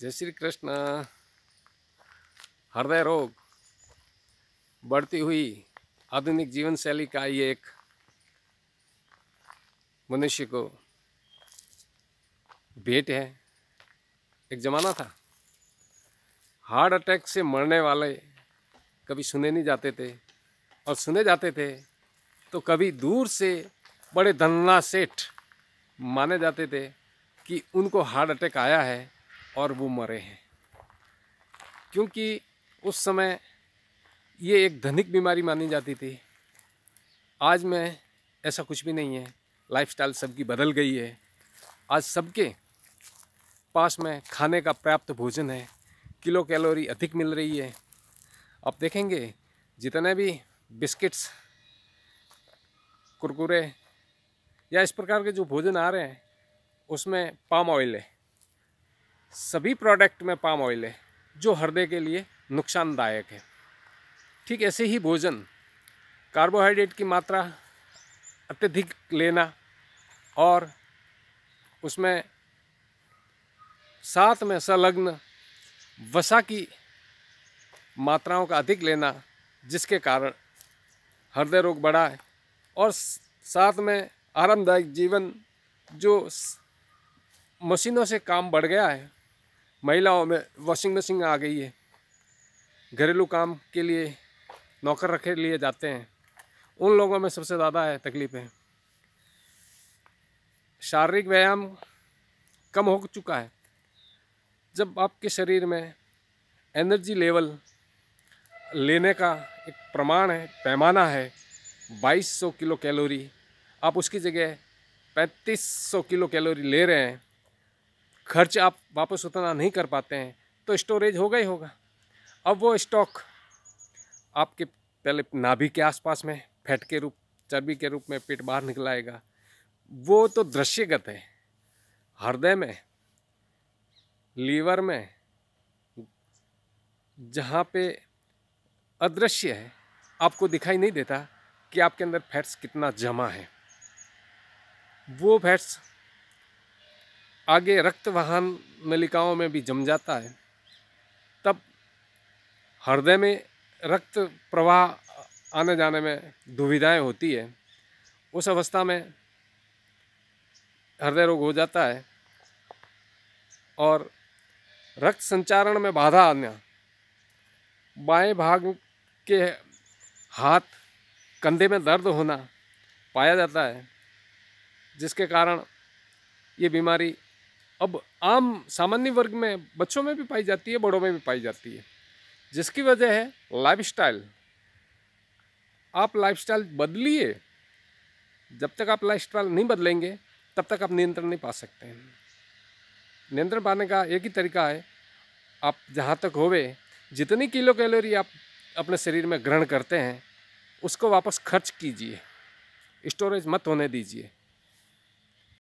जय श्री कृष्ण हृदय रोग बढ़ती हुई आधुनिक जीवन शैली का ये एक मनुष्य को भेंट है एक ज़माना था हार्ट अटैक से मरने वाले कभी सुने नहीं जाते थे और सुने जाते थे तो कभी दूर से बड़े धन्ना सेठ माने जाते थे कि उनको हार्ट अटैक आया है और वो मरे हैं क्योंकि उस समय ये एक धनिक बीमारी मानी जाती थी आज में ऐसा कुछ भी नहीं है लाइफस्टाइल सबकी बदल गई है आज सबके पास में खाने का पर्याप्त भोजन है किलो कैलोरी अधिक मिल रही है आप देखेंगे जितने भी बिस्किट्स कुरकुरे या इस प्रकार के जो भोजन आ रहे हैं उसमें पाम ऑयल है सभी प्रोडक्ट में पाम ऑयल है जो हृदय के लिए नुकसानदायक है ठीक ऐसे ही भोजन कार्बोहाइड्रेट की मात्रा अत्यधिक लेना और उसमें साथ में संलग्न वसा की मात्राओं का अधिक लेना जिसके कारण हृदय रोग बढ़ा है और साथ में आरामदायक जीवन जो मशीनों से काम बढ़ गया है महिलाओं में वॉशिंग मशीन आ गई है घरेलू काम के लिए नौकर रखे लिए जाते हैं उन लोगों में सबसे ज़्यादा है तकलीफ़ें शारीरिक व्यायाम कम हो चुका है जब आपके शरीर में एनर्जी लेवल लेने का एक प्रमाण है पैमाना है 2200 किलो कैलोरी आप उसकी जगह 3500 किलो कैलोरी ले रहे हैं खर्च आप वापस उतना नहीं कर पाते हैं तो स्टोरेज हो गई होगा अब वो स्टॉक आपके पहले नाभि के आसपास में फैट के रूप चर्बी के रूप में पेट बाहर निकलाएगा वो तो दृश्यगत है हृदय में लीवर में जहाँ पे अदृश्य है आपको दिखाई नहीं देता कि आपके अंदर फैट्स कितना जमा है वो फैट्स आगे रक्त वाहन नलिकाओं में भी जम जाता है तब हृदय में रक्त प्रवाह आने जाने में दुविधाएं होती है उस अवस्था में हृदय रोग हो जाता है और रक्त संचारण में बाधा आना बाएं भाग के हाथ कंधे में दर्द होना पाया जाता है जिसके कारण ये बीमारी अब आम सामान्य वर्ग में बच्चों में भी पाई जाती है बड़ों में भी पाई जाती है जिसकी वजह है लाइफस्टाइल आप लाइफस्टाइल बदलिए जब तक आप लाइफस्टाइल नहीं बदलेंगे तब तक आप नियंत्रण नहीं पा सकते हैं नियंत्रण पाने का एक ही तरीका है आप जहाँ तक होवे जितनी किलो कैलोरी आप अपने शरीर में ग्रहण करते हैं उसको वापस खर्च कीजिए स्टोरेज मत होने दीजिए